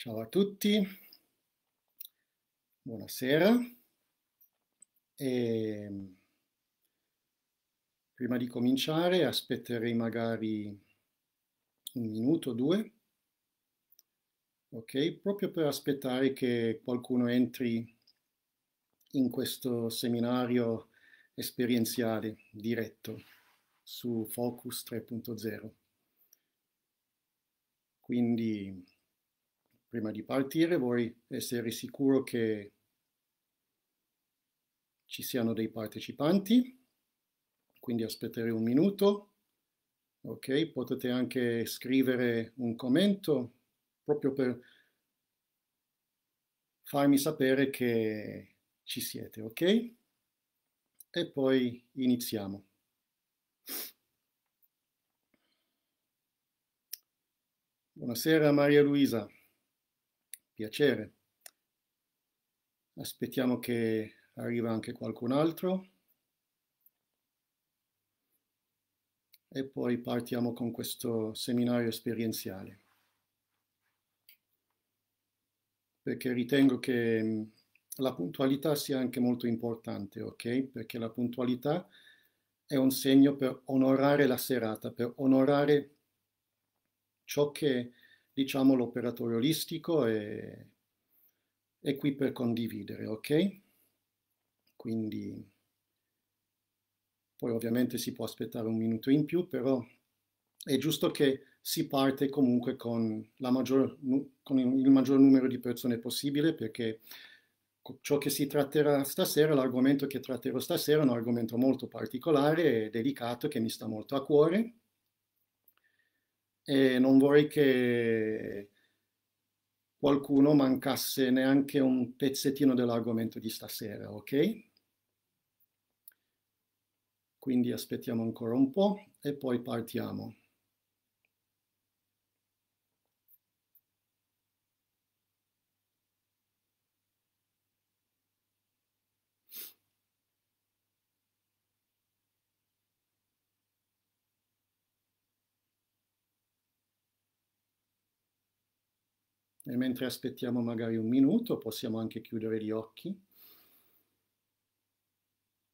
Ciao a tutti, buonasera. E ehm, prima di cominciare aspetterei magari un minuto o due, ok? Proprio per aspettare che qualcuno entri in questo seminario esperienziale diretto su Focus 3.0. Quindi prima di partire vuoi essere sicuro che ci siano dei partecipanti, quindi aspetterei un minuto. Ok, potete anche scrivere un commento proprio per farmi sapere che ci siete, ok? E poi iniziamo. Buonasera Maria Luisa piacere. Aspettiamo che arriva anche qualcun altro. E poi partiamo con questo seminario esperienziale. Perché ritengo che mm, la puntualità sia anche molto importante, ok? Perché la puntualità è un segno per onorare la serata, per onorare ciò che diciamo, l'operatore olistico e è qui per condividere, ok? Quindi poi ovviamente si può aspettare un minuto in più, però è giusto che si parte comunque con, maggior, con il maggior numero di persone possibile perché ciò che si tratterà stasera, l'argomento che tratterò stasera è un argomento molto particolare e delicato che mi sta molto a cuore e non vorrei che qualcuno mancasse neanche un pezzettino dell'argomento di stasera, ok? Quindi aspettiamo ancora un po' e poi partiamo. E mentre aspettiamo magari un minuto possiamo anche chiudere gli occhi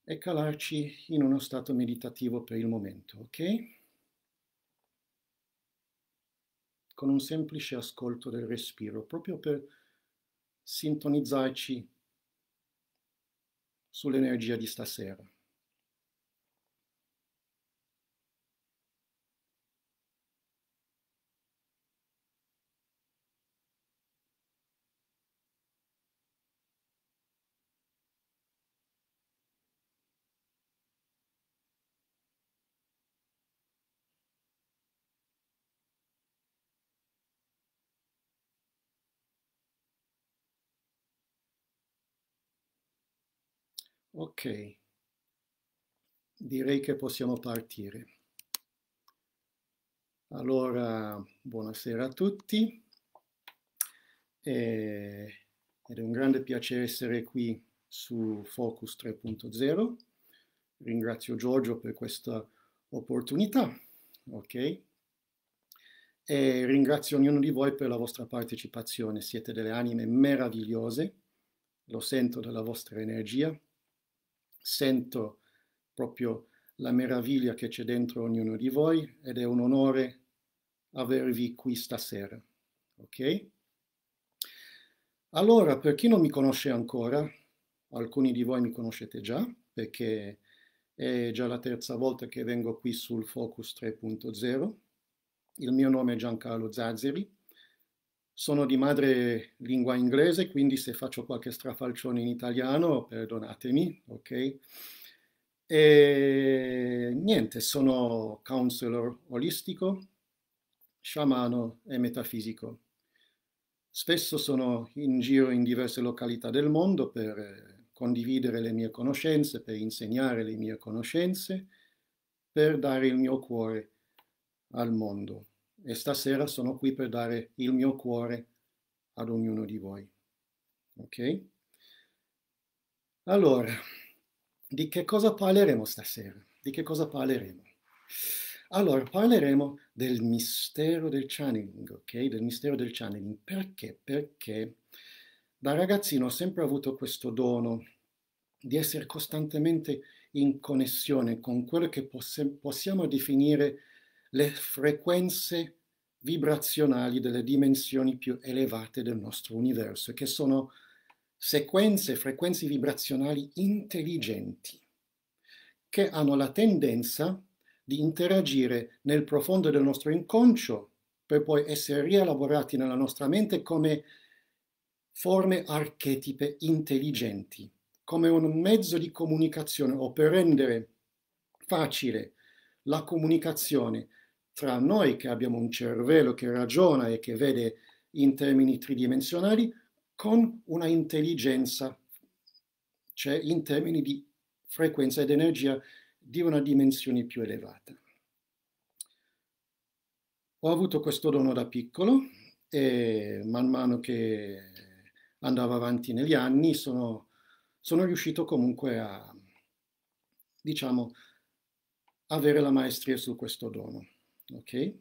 e calarci in uno stato meditativo per il momento, ok? Con un semplice ascolto del respiro, proprio per sintonizzarci sull'energia di stasera. Ok, direi che possiamo partire. Allora, buonasera a tutti. Eh, ed è un grande piacere essere qui su Focus 3.0. Ringrazio Giorgio per questa opportunità. Ok? E ringrazio ognuno di voi per la vostra partecipazione. Siete delle anime meravigliose. Lo sento dalla vostra energia sento proprio la meraviglia che c'è dentro ognuno di voi ed è un onore avervi qui stasera. Ok? Allora, per chi non mi conosce ancora, alcuni di voi mi conoscete già, perché è già la terza volta che vengo qui sul Focus 3.0. Il mio nome è Giancarlo Zazzeri, sono di madre lingua inglese, quindi se faccio qualche strafalcione in italiano, perdonatemi, ok? E niente, sono counselor olistico, sciamano e metafisico. Spesso sono in giro in diverse località del mondo per condividere le mie conoscenze, per insegnare le mie conoscenze, per dare il mio cuore al mondo e stasera sono qui per dare il mio cuore ad ognuno di voi. Ok? Allora, di che cosa parleremo stasera? Di che cosa parleremo? Allora, parleremo del mistero del channeling, ok? Del mistero del channeling. Perché? Perché da ragazzino ho sempre avuto questo dono di essere costantemente in connessione con quello che possiamo definire le frequenze vibrazionali delle dimensioni più elevate del nostro universo, che sono sequenze, frequenze vibrazionali intelligenti, che hanno la tendenza di interagire nel profondo del nostro inconscio per poi essere rielaborati nella nostra mente come forme archetipe intelligenti, come un mezzo di comunicazione o per rendere facile la comunicazione tra noi che abbiamo un cervello che ragiona e che vede in termini tridimensionali con una intelligenza, cioè in termini di frequenza ed energia di una dimensione più elevata. Ho avuto questo dono da piccolo e man mano che andavo avanti negli anni sono, sono riuscito comunque a, diciamo, avere la maestria su questo dono ok?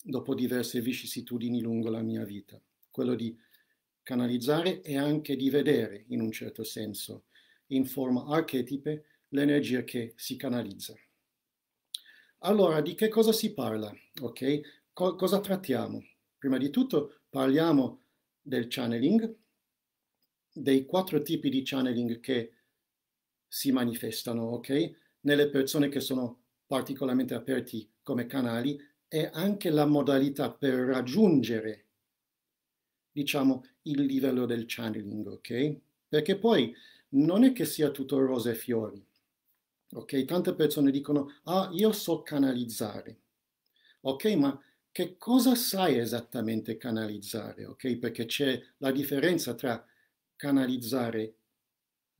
Dopo diverse vicissitudini lungo la mia vita, quello di canalizzare e anche di vedere, in un certo senso, in forma archetipe, l'energia che si canalizza. Allora, di che cosa si parla? Ok? Co- cosa trattiamo? Prima di tutto parliamo del channeling, dei quattro tipi di channeling che si manifestano ok? nelle persone che sono particolarmente aperti come canali e anche la modalità per raggiungere, diciamo, il livello del channeling, ok? Perché poi non è che sia tutto rose e fiori, ok? Tante persone dicono, ah, io so canalizzare, ok? Ma che cosa sai esattamente canalizzare, ok? Perché c'è la differenza tra canalizzare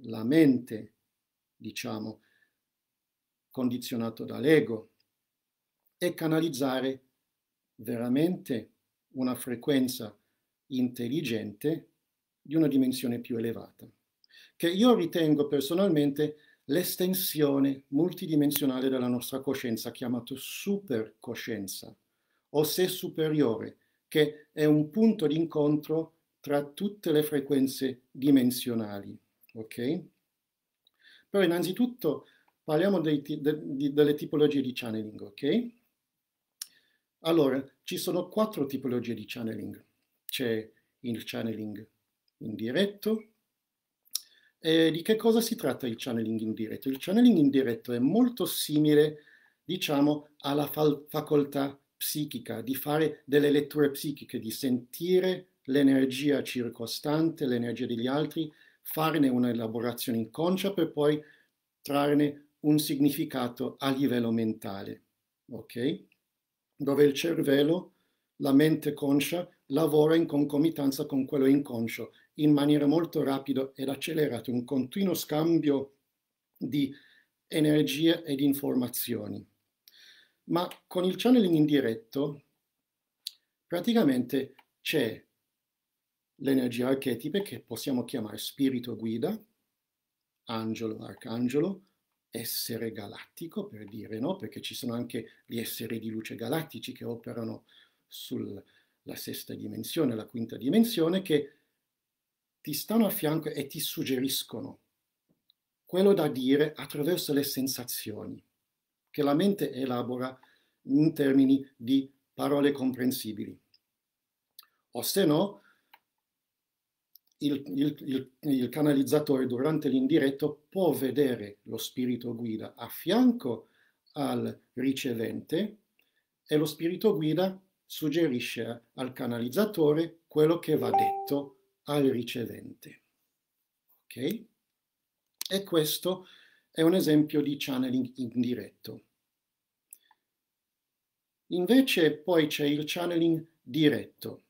la mente, diciamo, condizionato dall'ego e canalizzare veramente una frequenza intelligente di una dimensione più elevata, che io ritengo personalmente l'estensione multidimensionale della nostra coscienza, chiamata supercoscienza o sé superiore, che è un punto d'incontro tra tutte le frequenze dimensionali. Ok? Però innanzitutto Parliamo dei, de, di, delle tipologie di channeling, ok? Allora, ci sono quattro tipologie di channeling. C'è il channeling indiretto. E di che cosa si tratta il channeling indiretto? Il channeling indiretto è molto simile, diciamo, alla fa- facoltà psichica, di fare delle letture psichiche, di sentire l'energia circostante, l'energia degli altri, farne un'elaborazione inconscia per poi trarne un significato a livello mentale, ok? Dove il cervello, la mente conscia, lavora in concomitanza con quello inconscio in maniera molto rapida ed accelerata, un continuo scambio di energie e di informazioni. Ma con il channeling indiretto, praticamente c'è l'energia archetipe che possiamo chiamare spirito guida, angelo, arcangelo, essere galattico, per dire, no? Perché ci sono anche gli esseri di luce galattici che operano sulla sesta dimensione, la quinta dimensione, che ti stanno a fianco e ti suggeriscono quello da dire attraverso le sensazioni che la mente elabora in termini di parole comprensibili. O se no, il, il, il, il, canalizzatore durante l'indiretto può vedere lo spirito guida a fianco al ricevente e lo spirito guida suggerisce al canalizzatore quello che va detto al ricevente. Ok? E questo è un esempio di channeling indiretto. Invece poi c'è il channeling diretto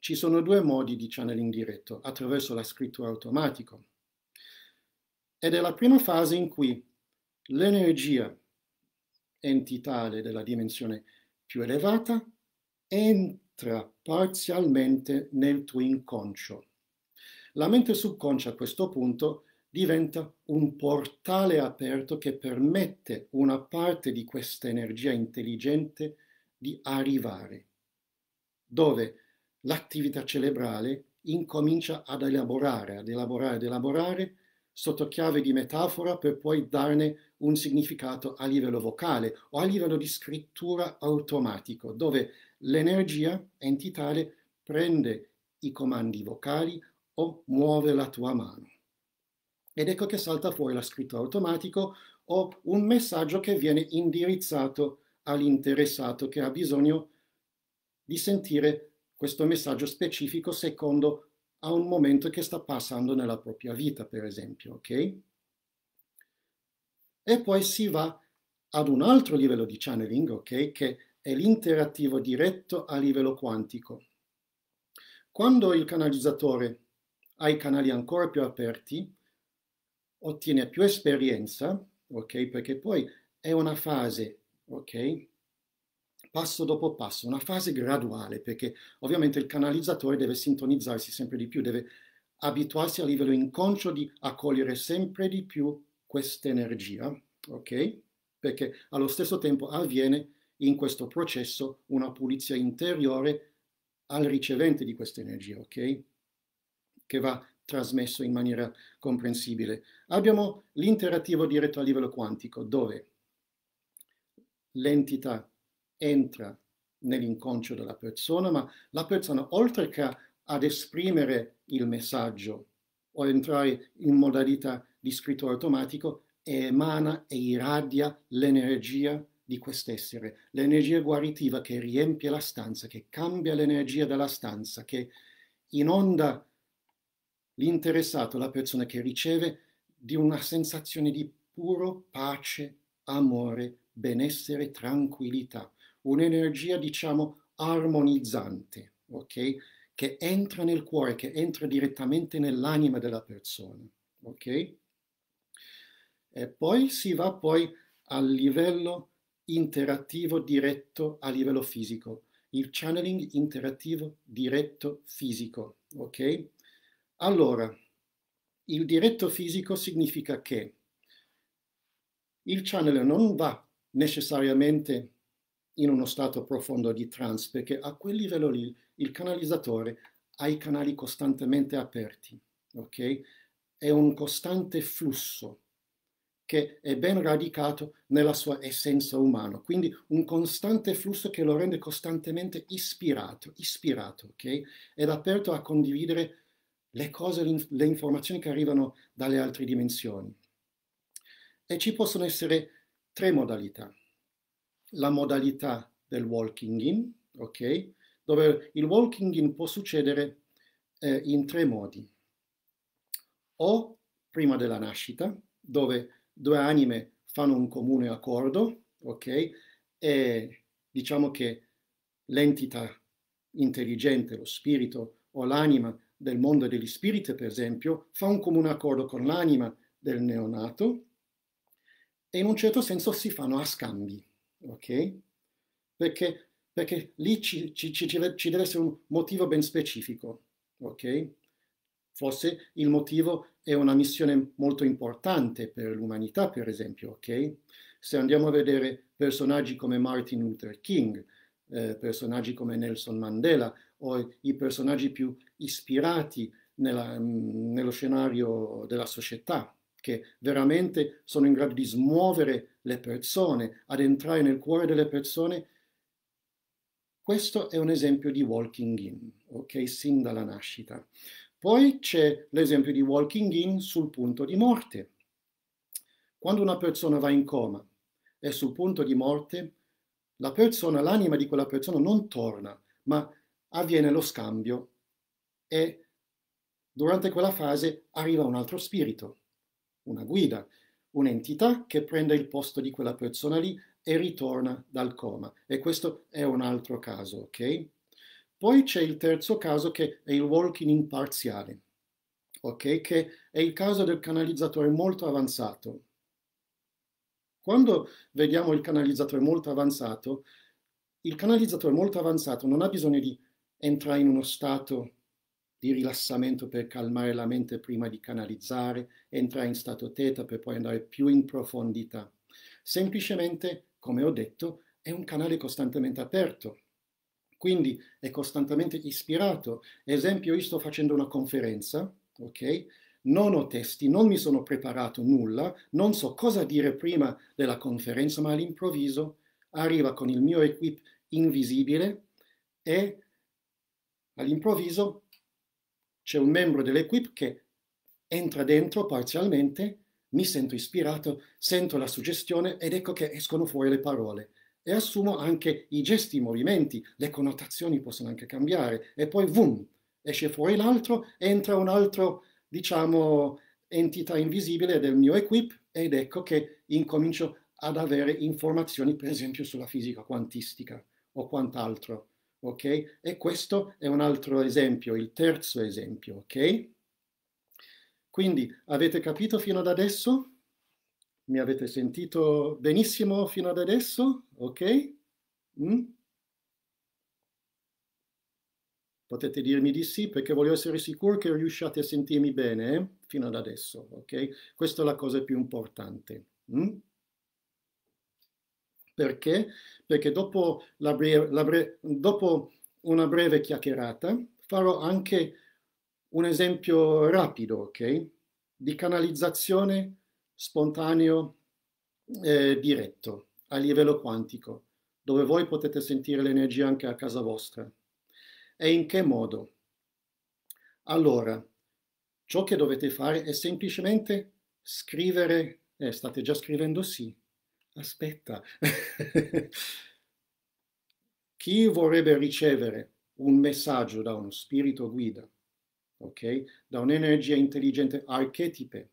ci sono due modi di channeling diretto, attraverso la scrittura automatica. Ed è la prima fase in cui l'energia entitale della dimensione più elevata entra parzialmente nel tuo inconscio. La mente subconscia a questo punto diventa un portale aperto che permette una parte di questa energia intelligente di arrivare, dove l'attività cerebrale incomincia ad elaborare, ad elaborare, ad elaborare sotto chiave di metafora per poi darne un significato a livello vocale o a livello di scrittura automatico, dove l'energia entitale prende i comandi vocali o muove la tua mano. Ed ecco che salta fuori la scrittura automatico o un messaggio che viene indirizzato all'interessato che ha bisogno di sentire questo messaggio specifico secondo a un momento che sta passando nella propria vita, per esempio. ok? E poi si va ad un altro livello di channeling, ok? che è l'interattivo diretto a livello quantico. Quando il canalizzatore ha i canali ancora più aperti, ottiene più esperienza, ok? perché poi è una fase, ok? passo dopo passo, una fase graduale, perché ovviamente il canalizzatore deve sintonizzarsi sempre di più, deve abituarsi a livello inconscio di accogliere sempre di più questa energia, ok? Perché allo stesso tempo avviene in questo processo una pulizia interiore al ricevente di questa energia, ok? Che va trasmesso in maniera comprensibile. Abbiamo l'interattivo diretto a livello quantico, dove l'entità entra nell'inconscio della persona, ma la persona oltre che ad esprimere il messaggio o entrare in modalità di scritto automatico, emana e irradia l'energia di quest'essere, l'energia guaritiva che riempie la stanza, che cambia l'energia della stanza, che inonda l'interessato, la persona che riceve, di una sensazione di puro pace, amore, benessere, tranquillità un'energia diciamo armonizzante, ok? Che entra nel cuore, che entra direttamente nell'anima della persona, ok? E poi si va poi al livello interattivo diretto a livello fisico, il channeling interattivo diretto fisico, ok? Allora, il diretto fisico significa che il channeler non va necessariamente in uno stato profondo di trance, perché a quel livello lì il canalizzatore ha i canali costantemente aperti, ok? È un costante flusso che è ben radicato nella sua essenza umana, quindi un costante flusso che lo rende costantemente ispirato, ispirato, ok? Ed aperto a condividere le cose, le informazioni che arrivano dalle altre dimensioni. E ci possono essere tre modalità la modalità del walking in, ok? Dove il walking in può succedere eh, in tre modi. O prima della nascita, dove due anime fanno un comune accordo, ok? E diciamo che l'entità intelligente, lo spirito o l'anima del mondo degli spiriti, per esempio, fa un comune accordo con l'anima del neonato e in un certo senso si fanno a scambi ok? Perché, perché lì ci, ci, ci, ci, deve essere un motivo ben specifico, ok? Forse il motivo è una missione molto importante per l'umanità, per esempio, ok? Se andiamo a vedere personaggi come Martin Luther King, eh, personaggi come Nelson Mandela o i personaggi più ispirati nella, mh, mm, nello scenario della società, che veramente sono in grado di smuovere le persone, ad entrare nel cuore delle persone, questo è un esempio di walking in, ok, sin dalla nascita. Poi c'è l'esempio di walking in sul punto di morte. Quando una persona va in coma e sul punto di morte, la persona, l'anima di quella persona non torna, ma avviene lo scambio e durante quella fase arriva un altro spirito una guida, un'entità che prende il posto di quella persona lì e ritorna dal coma. E questo è un altro caso, ok? Poi c'è il terzo caso che è il walking imparziale, ok? Che è il caso del canalizzatore molto avanzato. Quando vediamo il canalizzatore molto avanzato, il canalizzatore molto avanzato non ha bisogno di entrare in uno stato di rilassamento per calmare la mente prima di canalizzare, entrare in stato teta per poi andare più in profondità. Semplicemente, come ho detto, è un canale costantemente aperto, quindi è costantemente ispirato. Esempio, io sto facendo una conferenza, ok? Non ho testi, non mi sono preparato nulla, non so cosa dire prima della conferenza, ma all'improvviso arriva con il mio equip invisibile e all'improvviso c'è un membro dell'equip che entra dentro parzialmente, mi sento ispirato, sento la suggestione ed ecco che escono fuori le parole. E assumo anche i gesti, i movimenti, le connotazioni possono anche cambiare. E poi, vum, esce fuori l'altro, entra un altro, diciamo, entità invisibile del mio equip ed ecco che incomincio ad avere informazioni, per esempio, sulla fisica quantistica o quant'altro ok? E questo è un altro esempio, il terzo esempio, ok? Quindi avete capito fino ad adesso? Mi avete sentito benissimo fino ad adesso? Ok? Mm? Potete dirmi di sì perché voglio essere sicuro che riusciate a sentirmi bene eh? fino ad adesso, ok? Questa è la cosa più importante. Mm? Perché? Perché dopo, la bre- la bre- dopo una breve chiacchierata farò anche un esempio rapido, ok? Di canalizzazione spontaneo eh, diretto a livello quantico, dove voi potete sentire l'energia anche a casa vostra. E in che modo? Allora, ciò che dovete fare è semplicemente scrivere, eh, state già scrivendo sì, aspetta, chi vorrebbe ricevere un messaggio da uno spirito guida, ok? da un'energia intelligente archetipe,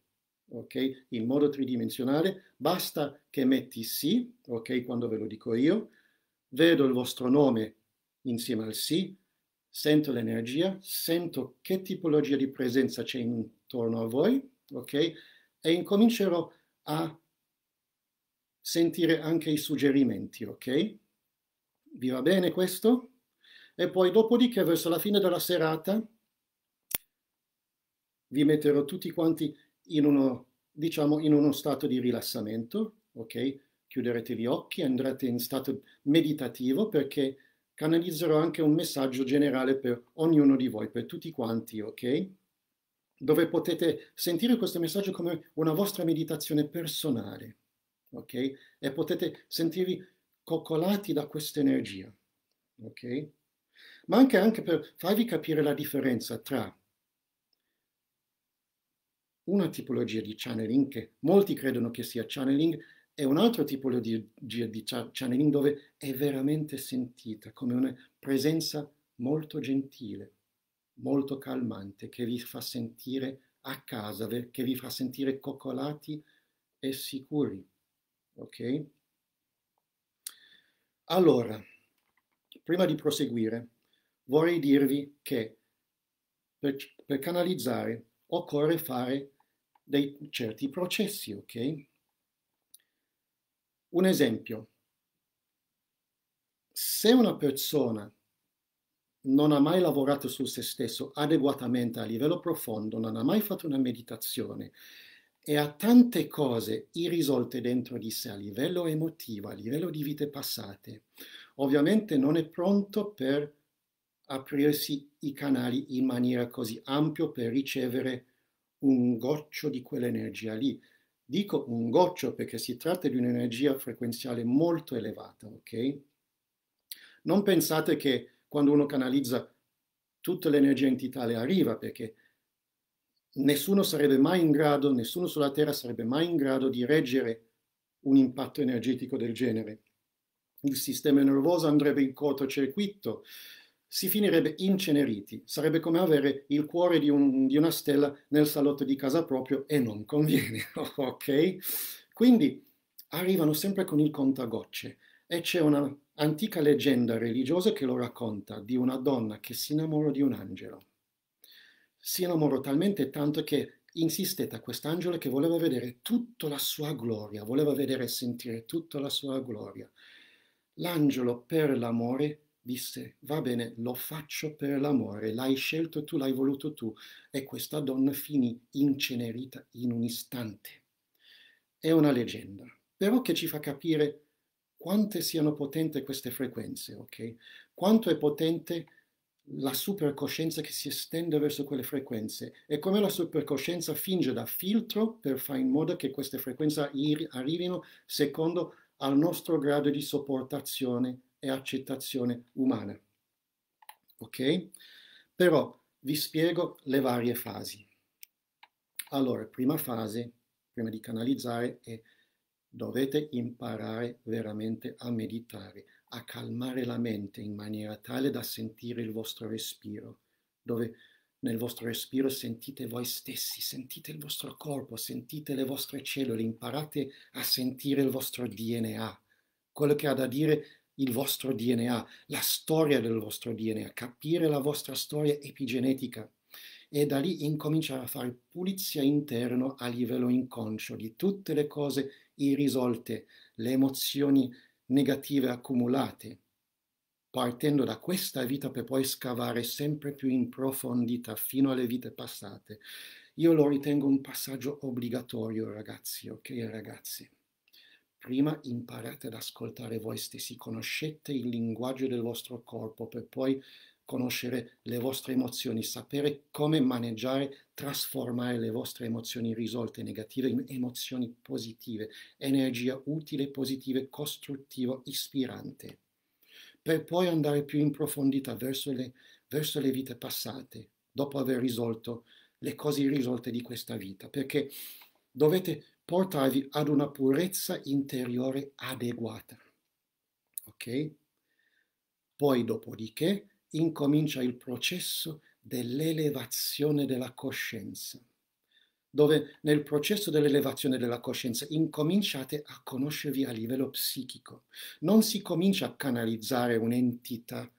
ok? in modo tridimensionale, basta che metti sì, ok? quando ve lo dico io, vedo il vostro nome insieme al sì, sento l'energia, sento che tipologia di presenza c'è intorno a voi, ok? E incomincerò a sentire anche i suggerimenti, ok? Vi va bene questo? E poi dopodiché, verso la fine della serata, vi metterò tutti quanti in uno, diciamo, in uno stato di rilassamento, ok? Chiuderete gli occhi, andrete in stato meditativo perché canalizzerò anche un messaggio generale per ognuno di voi, per tutti quanti, ok? Dove potete sentire questo messaggio come una vostra meditazione personale ok? E potete sentirvi coccolati da questa energia, ok? Ma anche, anche per farvi capire la differenza tra una tipologia di channeling che molti credono che sia channeling è un'altra tipologia di channeling dove è veramente sentita come una presenza molto gentile, molto calmante, che vi fa sentire a casa, che vi fa sentire coccolati e sicuri ok? Allora, prima di proseguire, vorrei dirvi che per, per canalizzare occorre fare dei certi processi, ok? Un esempio, se una persona non ha mai lavorato su se stesso adeguatamente a livello profondo, non ha mai fatto una meditazione e ha tante cose irrisolte dentro di sé a livello emotivo, a livello di vite passate. Ovviamente non è pronto per aprirsi i canali in maniera così ampia per ricevere un goccio di quell'energia lì. Dico un goccio perché si tratta di un'energia frequenziale molto elevata, ok? Non pensate che quando uno canalizza tutta l'energia entitale arriva perché nessuno sarebbe mai in grado, nessuno sulla Terra sarebbe mai in grado di reggere un impatto energetico del genere. Il sistema nervoso andrebbe in cortocircuito, si finirebbe inceneriti, sarebbe come avere il cuore di, un, di, una stella nel salotto di casa proprio e non conviene, ok? Quindi arrivano sempre con il contagocce e c'è una antica leggenda religiosa che lo racconta di una donna che si innamora di un angelo si innamorò talmente tanto che insistette a quest'angelo che voleva vedere tutta la sua gloria, voleva vedere e sentire tutta la sua gloria. L'angelo per l'amore disse, va bene, lo faccio per l'amore, l'hai scelto tu, l'hai voluto tu. E questa donna finì incenerita in un istante. È una leggenda, però che ci fa capire quante siano potenti queste frequenze, ok? Quanto è potente la supercoscienza che si estende verso quelle frequenze e come la supercoscienza finge da filtro per fare in modo che queste frequenze arrivino secondo al nostro grado di sopportazione e accettazione umana. Ok? Però vi spiego le varie fasi. Allora, prima fase, prima di canalizzare, è dovete imparare veramente a meditare a calmare la mente in maniera tale da sentire il vostro respiro, dove nel vostro respiro sentite voi stessi, sentite il vostro corpo, sentite le vostre cellule, imparate a sentire il vostro DNA, quello che ha da dire il vostro DNA, la storia del vostro DNA, capire la vostra storia epigenetica e da lì incominciare a fare pulizia interno a livello inconscio di tutte le cose irrisolte, le emozioni negative accumulate, partendo da questa vita per poi scavare sempre più in profondità fino alle vite passate. Io lo ritengo un passaggio obbligatorio, ragazzi, ok, ragazzi. Prima imparate ad ascoltare voi stessi, conoscete il linguaggio del vostro corpo per poi conoscere le vostre emozioni, sapere come maneggiare, trasformare le vostre emozioni risolte negative in emozioni positive, energia utile, positiva, costruttiva, ispirante, per poi andare più in profondità verso le, verso le vite passate, dopo aver risolto le cose irrisolte di questa vita, perché dovete portarvi ad una purezza interiore adeguata. Ok? Poi dopodiché incomincia il processo dell'elevazione della coscienza, dove nel processo dell'elevazione della coscienza incominciate a conoscervi a livello psichico. Non si comincia a canalizzare un'entità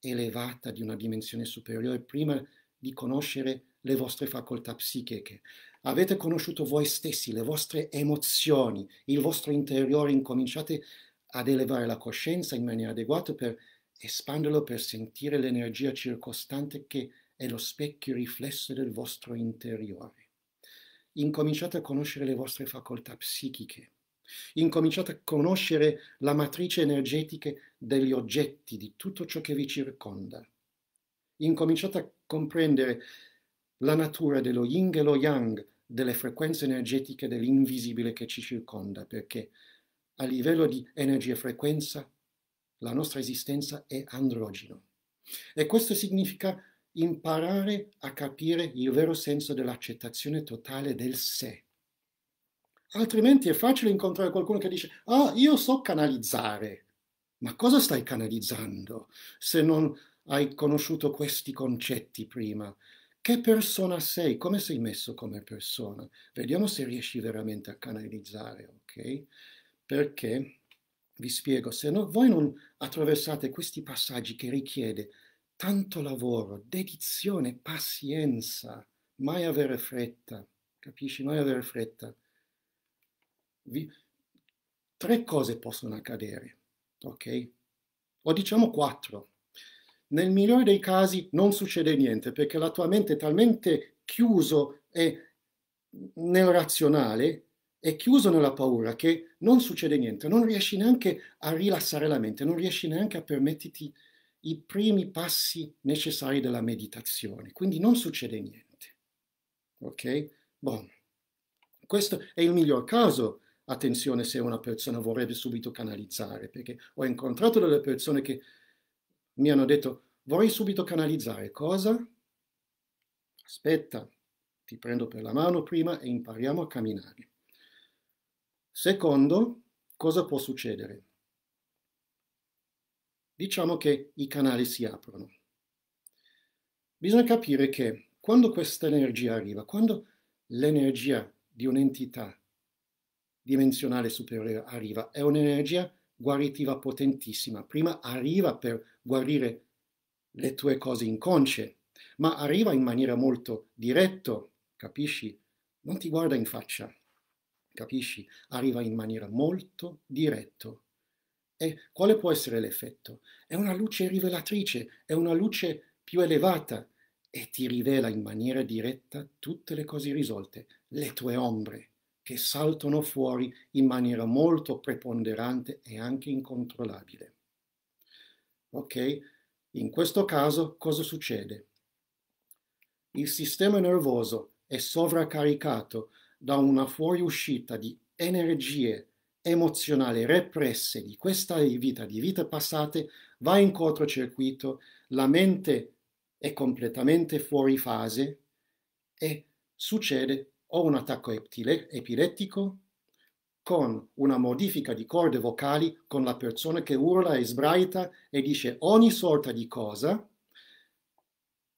elevata di una dimensione superiore prima di conoscere le vostre facoltà psichiche. Avete conosciuto voi stessi, le vostre emozioni, il vostro interiore, incominciate ad elevare la coscienza in maniera adeguata per espandelo per sentire l'energia circostante che è lo specchio riflesso del vostro interiore. Incominciate a conoscere le vostre facoltà psichiche, incominciate a conoscere la matrice energetica degli oggetti, di tutto ciò che vi circonda. Incominciate a comprendere la natura dello yin e lo yang, delle frequenze energetiche dell'invisibile che ci circonda, perché a livello di energia e frequenza la nostra esistenza è androgeno. E questo significa imparare a capire il vero senso dell'accettazione totale del sé. Altrimenti è facile incontrare qualcuno che dice, ah, io so canalizzare. Ma cosa stai canalizzando se non hai conosciuto questi concetti prima? Che persona sei? Come sei messo come persona? Vediamo se riesci veramente a canalizzare, ok? Perché vi spiego, se no, voi non attraversate questi passaggi che richiede tanto lavoro, dedizione, pazienza, mai avere fretta, capisci? Mai avere fretta. Vi... Tre cose possono accadere, ok? O diciamo quattro. Nel migliore dei casi non succede niente perché la tua mente è talmente chiuso e nel razionale, è chiuso nella paura che non succede niente, non riesci neanche a rilassare la mente, non riesci neanche a permetterti i primi passi necessari della meditazione, quindi non succede niente. Ok? Buono. Questo è il miglior caso, attenzione se una persona vorrebbe subito canalizzare, perché ho incontrato delle persone che mi hanno detto vorrei subito canalizzare, cosa? Aspetta, ti prendo per la mano prima e impariamo a camminare. Secondo, cosa può succedere? Diciamo che i canali si aprono. Bisogna capire che quando questa energia arriva, quando l'energia di un'entità dimensionale superiore arriva, è un'energia guaritiva potentissima. Prima arriva per guarire le tue cose inconsce, ma arriva in maniera molto diretta, capisci? Non ti guarda in faccia, capisci? Arriva in maniera molto diretta. E quale può essere l'effetto? È una luce rivelatrice, è una luce più elevata e ti rivela in maniera diretta tutte le cose risolte, le tue ombre che saltano fuori in maniera molto preponderante e anche incontrollabile. Ok? In questo caso cosa succede? Il sistema nervoso è sovraccaricato da una fuoriuscita di energie emozionali represse di questa vita, di vite passate, va in cortocircuito, la mente è completamente fuori fase e succede o un attacco epilettico con una modifica di corde vocali con la persona che urla e sbraita e dice ogni sorta di cosa,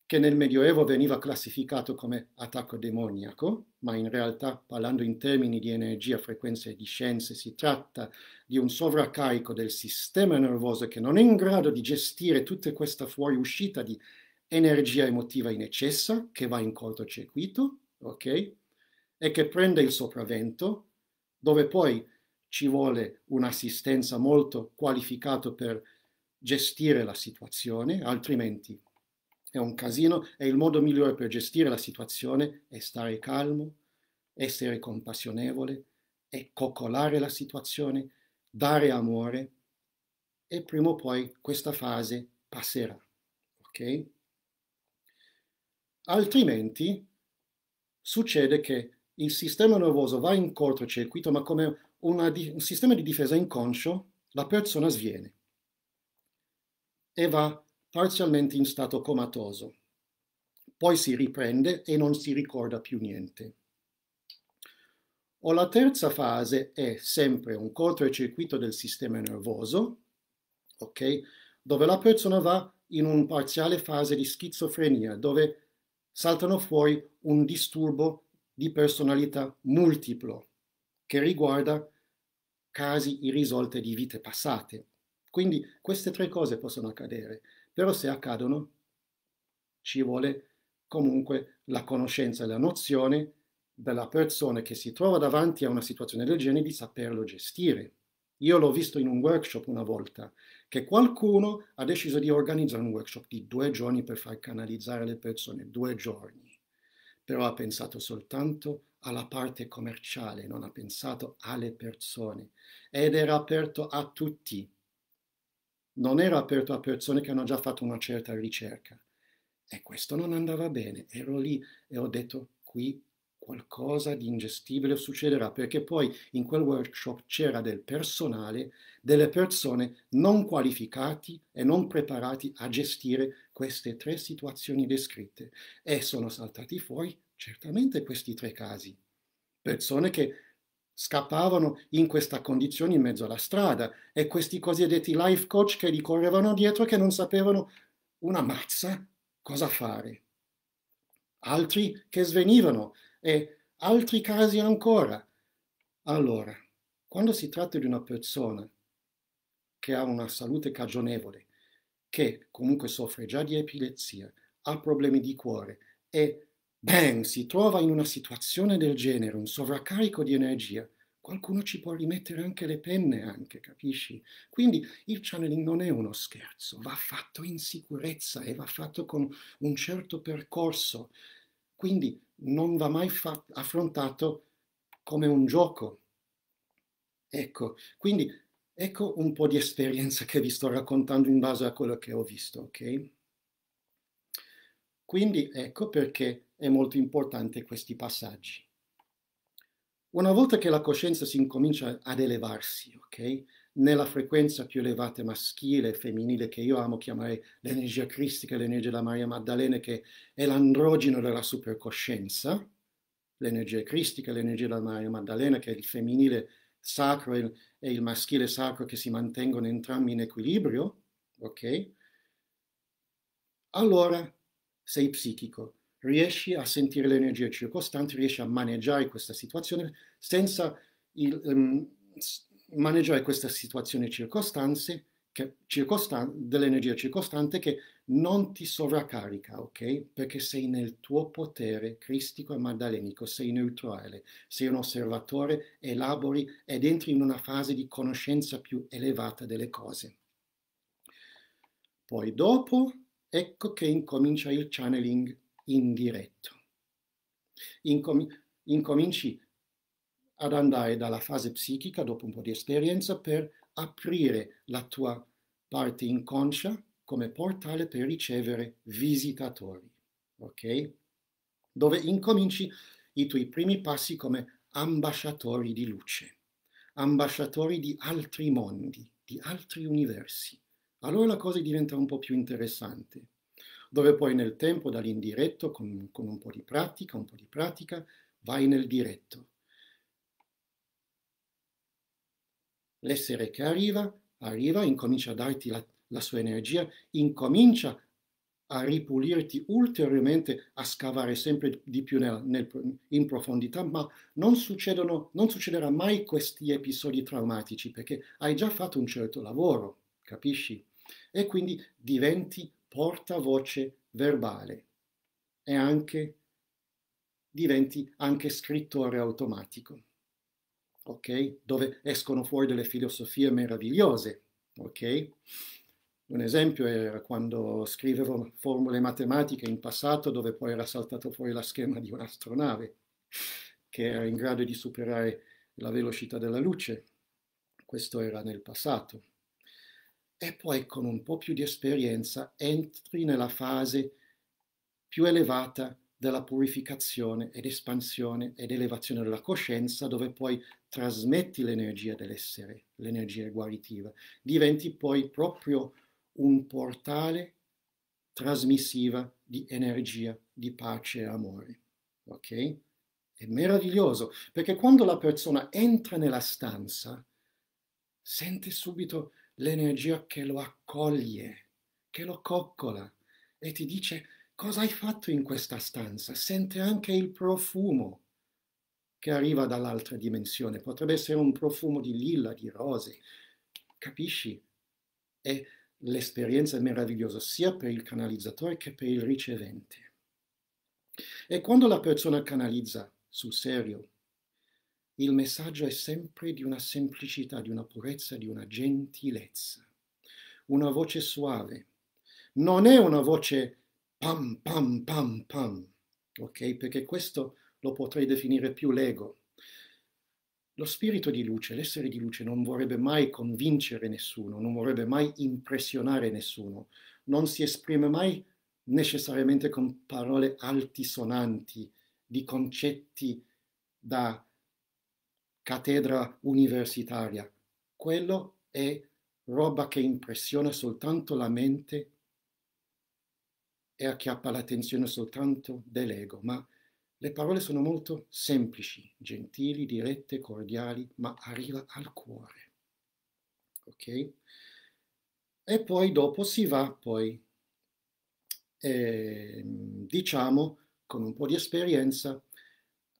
che nel Medioevo veniva classificato come attacco demoniaco, ma in realtà parlando in termini di energia, frequenza e di scienze si tratta di un sovraccarico del sistema nervoso che non è in grado di gestire tutta questa fuoriuscita di energia emotiva in eccesso che va in cortocircuito, ok? E che prende il sopravvento, dove poi ci vuole un'assistenza molto qualificata per gestire la situazione, altrimenti è un casino e il modo migliore per gestire la situazione è stare calmo, essere compassionevole e coccolare la situazione, dare amore e prima o poi questa fase passerà. Ok? Altrimenti succede che il sistema nervoso va in cortocircuito, ma come una, un sistema di difesa inconscio, la persona sviene e va parzialmente in stato comatoso. Poi si riprende e non si ricorda più niente. O la terza fase è sempre un cortocircuito del sistema nervoso, ok? dove la persona va in un parziale fase di schizofrenia, dove saltano fuori un disturbo di personalità multiplo che riguarda casi irrisolte di vite passate. Quindi queste tre cose possono accadere però se accadono ci vuole comunque la conoscenza e la nozione della persona che si trova davanti a una situazione del genere di saperlo gestire. Io l'ho visto in un workshop una volta, che qualcuno ha deciso di organizzare un workshop di due giorni per far canalizzare le persone, due giorni, però ha pensato soltanto alla parte commerciale, non ha pensato alle persone ed era aperto a tutti, non era aperto a persone che hanno già fatto una certa ricerca. E questo non andava bene. Ero lì e ho detto qui qualcosa di ingestibile succederà, perché poi in quel workshop c'era del personale, delle persone non qualificati e non preparati a gestire queste tre situazioni descritte. E sono saltati fuori certamente questi tre casi. Persone che scappavano in questa condizione in mezzo alla strada e questi cosiddetti life coach che gli correvano dietro che non sapevano una mazza cosa fare. Altri che svenivano e altri casi ancora. Allora, quando si tratta di una persona che ha una salute cagionevole, che comunque soffre già di epilessia, ha problemi di cuore e Bang, si trova in una situazione del genere, un sovraccarico di energia, qualcuno ci può rimettere anche le penne, anche, capisci? Quindi il channeling non è uno scherzo, va fatto in sicurezza e va fatto con un certo percorso. Quindi non va mai affrontato come un gioco. Ecco, quindi ecco un po' di esperienza che vi sto raccontando in base a quello che ho visto, ok? Quindi ecco perché è molto importante questi passaggi. Una volta che la coscienza si incomincia ad elevarsi, ok? Nella frequenza più elevata maschile e femminile che io amo chiamare l'energia cristica, l'energia della Maria Maddalena, che è l'androgeno della supercoscienza, l'energia cristica, l'energia della Maria Maddalena, che è il femminile sacro e il maschile sacro che si mantengono entrambi in equilibrio, ok? Allora sei psichico, riesci a sentire l'energia circostante, riesci a maneggiare questa situazione senza il, um, maneggiare questa situazione circostanze che, circostan- dell'energia circostante che non ti sovraccarica, ok? Perché sei nel tuo potere cristico e maddalenico, sei neutrale, sei un osservatore, elabori ed entri in una fase di conoscenza più elevata delle cose. Poi dopo, ecco che incomincia il channeling indiretto. Incom- incominci ad andare dalla fase psichica, dopo un po' di esperienza, per aprire la tua parte inconscia come portale per ricevere visitatori, ok? Dove incominci i tuoi primi passi come ambasciatori di luce, ambasciatori di altri mondi, di altri universi. Allora la cosa diventa un po' più interessante dove poi nel tempo dall'indiretto, con, con un po' di pratica, un po' di pratica, vai nel diretto. L'essere che arriva, arriva, incomincia a darti la, la sua energia, incomincia a ripulirti ulteriormente, a scavare sempre di più nel, nel, in profondità, ma non, non succederà mai questi episodi traumatici perché hai già fatto un certo lavoro, capisci? E quindi diventi portavoce verbale e anche diventi anche scrittore automatico, ok? Dove escono fuori delle filosofie meravigliose, ok? Un esempio era quando scrivevo formule matematiche in passato dove poi era saltato fuori la schema di un'astronave che era in grado di superare la velocità della luce. Questo era nel passato e poi con un po' più di esperienza entri nella fase più elevata della purificazione ed espansione ed elevazione della coscienza, dove poi trasmetti l'energia dell'essere, l'energia guaritiva, diventi poi proprio un portale trasmissiva di energia, di pace e amore. Ok? È meraviglioso, perché quando la persona entra nella stanza, sente subito l'energia che lo accoglie, che lo coccola e ti dice cosa hai fatto in questa stanza, sente anche il profumo che arriva dall'altra dimensione, potrebbe essere un profumo di lilla, di rose, capisci? È l'esperienza meravigliosa sia per il canalizzatore che per il ricevente. E quando la persona canalizza sul serio, il messaggio è sempre di una semplicità, di una purezza, di una gentilezza. Una voce suave. Non è una voce pam pam pam pam, ok? Perché questo lo potrei definire più l'ego. Lo spirito di luce, l'essere di luce non vorrebbe mai convincere nessuno, non vorrebbe mai impressionare nessuno, non si esprime mai necessariamente con parole altisonanti, di concetti da cattedra universitaria. Quello è roba che impressiona soltanto la mente e acchiappa l'attenzione soltanto dell'ego, ma le parole sono molto semplici, gentili, dirette, cordiali, ma arriva al cuore. Ok? E poi dopo si va poi, eh, diciamo, con un po' di esperienza,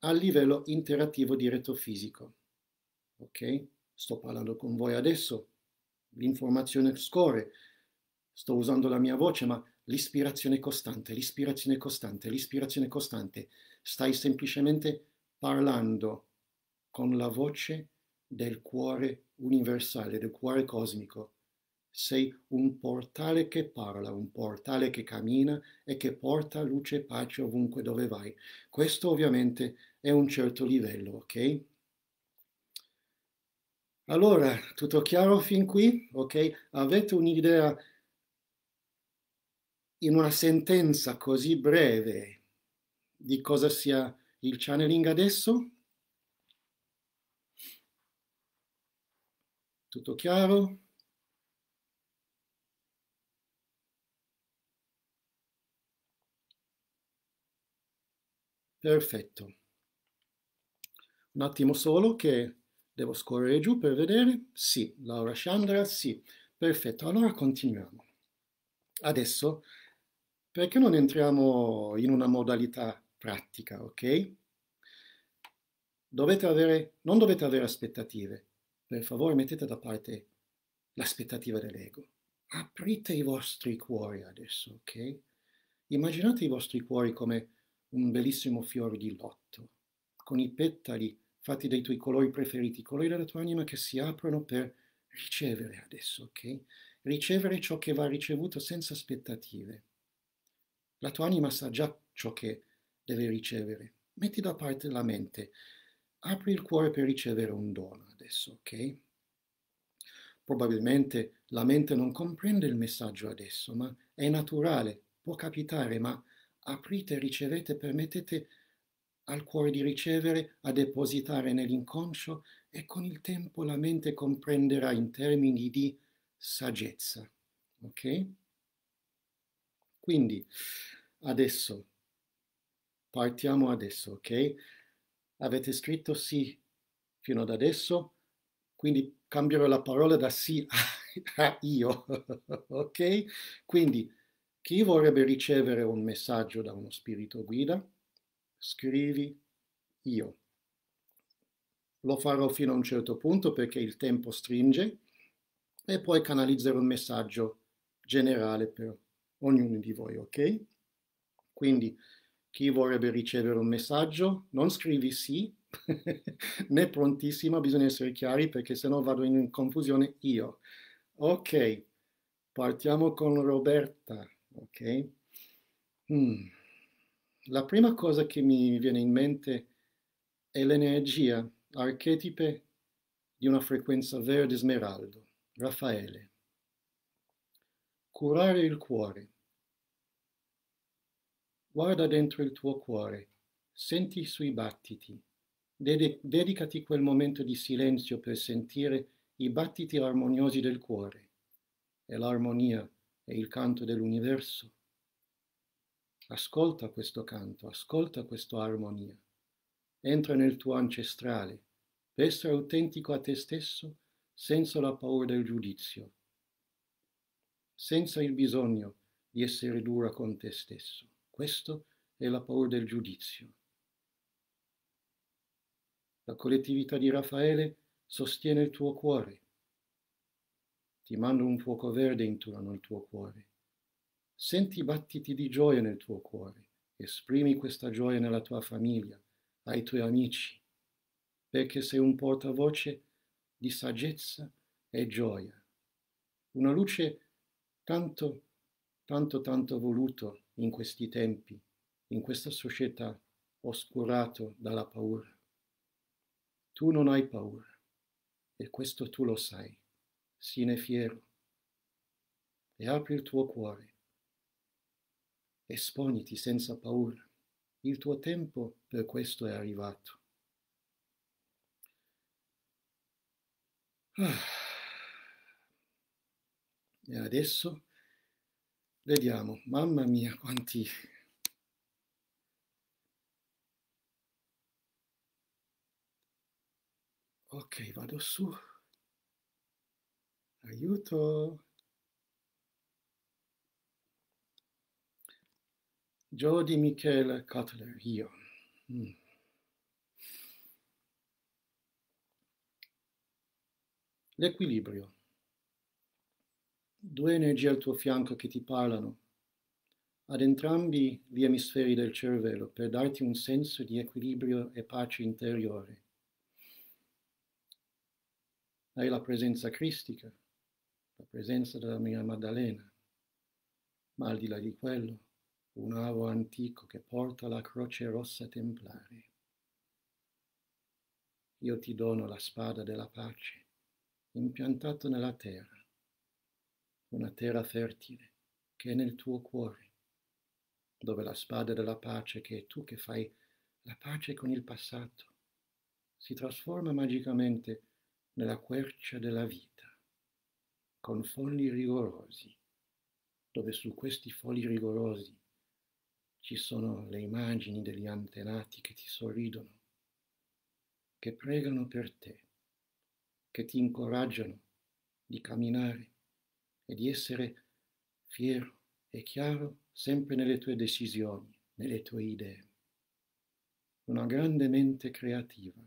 a livello interattivo diretto fisico. Ok? Sto parlando con voi adesso, l'informazione scorre, sto usando la mia voce, ma l'ispirazione costante, l'ispirazione costante, l'ispirazione costante. Stai semplicemente parlando con la voce del cuore universale, del cuore cosmico. Sei un portale che parla, un portale che cammina e che porta luce e pace ovunque dove vai. Questo ovviamente è è un certo livello, ok? Allora, tutto chiaro fin qui? Ok? Avete un'idea in una sentenza così breve di cosa sia il channeling adesso? Tutto chiaro? Perfetto. Un attimo solo che devo scorrere giù per vedere. Sì, Laura Chandra, sì. Perfetto, allora continuiamo. Adesso, perché non entriamo in una modalità pratica, ok? Dovete avere, non dovete avere aspettative. Per favore mettete da parte l'aspettativa dell'ego. Aprite i vostri cuori adesso, ok? Immaginate i vostri cuori come un bellissimo fiore di lotto, con i petali fatti dei tuoi colori preferiti, i colori della tua anima che si aprono per ricevere adesso, ok? Ricevere ciò che va ricevuto senza aspettative. La tua anima sa già ciò che deve ricevere. Metti da parte la mente, apri il cuore per ricevere un dono adesso, ok? Probabilmente la mente non comprende il messaggio adesso, ma è naturale, può capitare, ma aprite, ricevete, permettete al cuore di ricevere, a depositare nell'inconscio e con il tempo la mente comprenderà in termini di saggezza. Ok? Quindi adesso partiamo adesso, ok? Avete scritto sì fino ad adesso, quindi cambierò la parola da sì a io, ok? Quindi chi vorrebbe ricevere un messaggio da uno spirito guida? scrivi io. Lo farò fino a un certo punto perché il tempo stringe e poi canalizzerò un messaggio generale per ognuno di voi, ok? Quindi chi vorrebbe ricevere un messaggio, non scrivi sì, né prontissima, bisogna essere chiari perché sennò vado in confusione io. Ok, partiamo con Roberta, ok? Mm la prima cosa che mi viene in mente è l'energia archetipe di una frequenza verde smeraldo, Raffaele. Curare il cuore. Guarda dentro il tuo cuore, senti i suoi battiti, dedicati quel momento di silenzio per sentire i battiti armoniosi del cuore e l'armonia e il canto dell'universo Ascolta questo canto, ascolta questa armonia. Entra nel tuo ancestrale, per essere autentico a te stesso senza la paura del giudizio, senza il bisogno di essere dura con te stesso. Questo è la paura del giudizio. La collettività di Raffaele sostiene il tuo cuore. Ti mando un fuoco verde intorno al tuo cuore Senti i battiti di gioia nel tuo cuore, esprimi questa gioia nella tua famiglia, ai tuoi amici, perché sei un portavoce di saggezza e gioia, una luce tanto, tanto, tanto voluto in questi tempi, in questa società oscurata dalla paura. Tu non hai paura e questo tu lo sai, sine fiero, e apri il tuo cuore Esponiti senza paura. Il tuo tempo per questo è arrivato. Ah. E adesso vediamo, mamma mia, quanti... Ok, vado su. Aiuto! Gio di Michele Cutler, io. Mm. L'equilibrio. Due energie al tuo fianco che ti parlano, ad entrambi gli emisferi del cervello, per darti un senso di equilibrio e pace interiore. Hai la presenza cristica, la presenza della mia Maddalena, ma al di là di quello, un ramo antico che porta la croce rossa templare. Io ti dono la spada della pace, impiantata nella terra, una terra fertile che è nel tuo cuore, dove la spada della pace, che è tu che fai la pace con il passato, si trasforma magicamente nella quercia della vita, con fogli rigorosi, dove su questi fogli rigorosi ci sono le immagini degli antenati che ti sorridono, che pregano per te, che ti incoraggiano di camminare e di essere fiero e chiaro sempre nelle tue decisioni, nelle tue idee. Una grande mente creativa,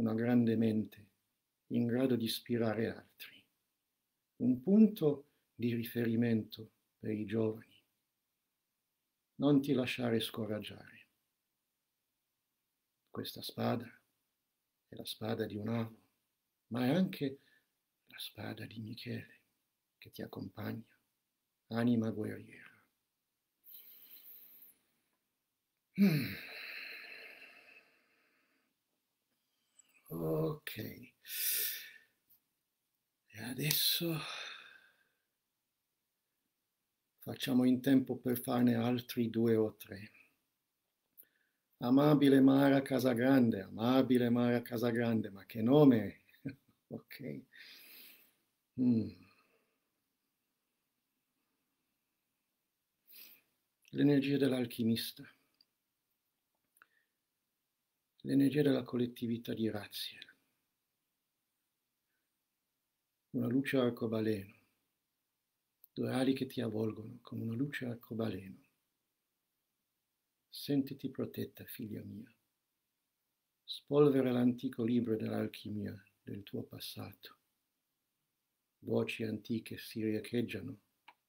una grande mente in grado di ispirare altri, un punto di riferimento per i giovani non ti lasciare scoraggiare. Questa spada è la spada di un amo, ma è anche la spada di Michele che ti accompagna, anima guerriera. Mm. Ok. E adesso facciamo in tempo per farne altri due o tre. Amabile Mara Casagrande, amabile Mara Casagrande, ma che nome! ok. Mm. L'energia dell'alchimista, l'energia della collettività di Raziel, una luce arcobaleno, due ali che ti avvolgono come una luce arcobaleno. Sentiti protetta, figlia mia. Spolvera l'antico libro dell'alchimia del tuo passato. Voci antiche si riecheggiano